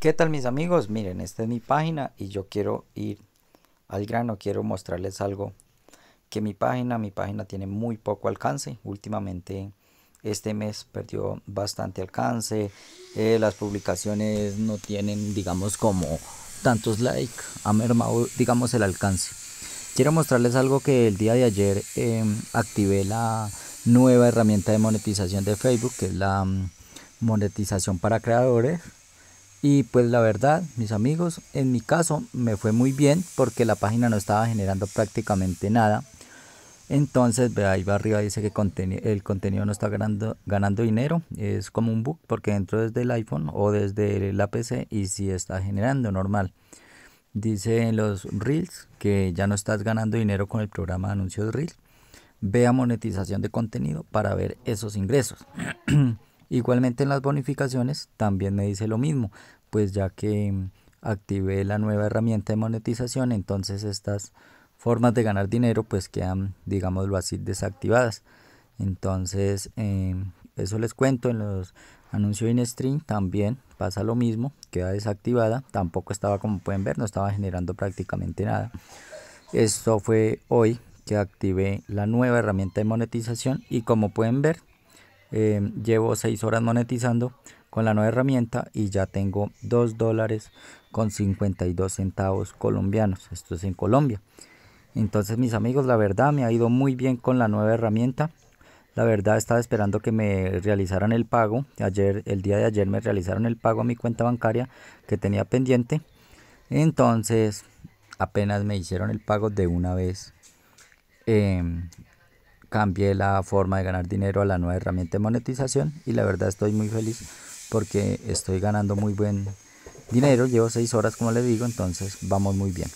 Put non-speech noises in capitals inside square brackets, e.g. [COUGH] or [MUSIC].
¿Qué tal mis amigos? Miren, esta es mi página y yo quiero ir al grano, quiero mostrarles algo que mi página, mi página tiene muy poco alcance. Últimamente este mes perdió bastante alcance, eh, las publicaciones no tienen digamos como tantos likes, ha mermado digamos el alcance. Quiero mostrarles algo que el día de ayer em, activé la nueva herramienta de monetización de Facebook, que es la mm, monetización para creadores y pues la verdad, mis amigos, en mi caso me fue muy bien porque la página no estaba generando prácticamente nada. Entonces, ve ahí va arriba, dice que el contenido no está ganando, dinero. Es como un bug porque dentro desde el iPhone o desde la PC y si sí está generando normal. Dice en los Reels que ya no estás ganando dinero con el programa de anuncios Reels. Vea monetización de contenido para ver esos ingresos. [CLEARS THROAT] Igualmente en las bonificaciones también me dice lo mismo, pues ya que mm, activé la nueva herramienta de monetización, entonces estas formas de ganar dinero pues quedan, digámoslo así, desactivadas. Entonces, em, eso les cuento en los anuncios in stream también pasa lo mismo, queda desactivada, tampoco estaba como pueden ver, no estaba generando prácticamente nada. Esto fue hoy que activé la nueva herramienta de monetización y como pueden ver Em, llevo 6 horas monetizando con la nueva herramienta y ya tengo 2 dólares con 52 centavos colombianos. Esto es en Colombia. Entonces mis amigos, la verdad me ha ido muy bien con la nueva herramienta. La verdad estaba esperando que me realizaran el pago. Ayer, el día de ayer me realizaron el pago a mi cuenta bancaria que tenía pendiente. Entonces apenas me hicieron el pago de una vez. Em, cambié la forma de ganar dinero a la nueva herramienta de monetización y la verdad estoy muy feliz porque estoy ganando muy buen dinero, llevo seis horas como les digo, entonces vamos muy bien.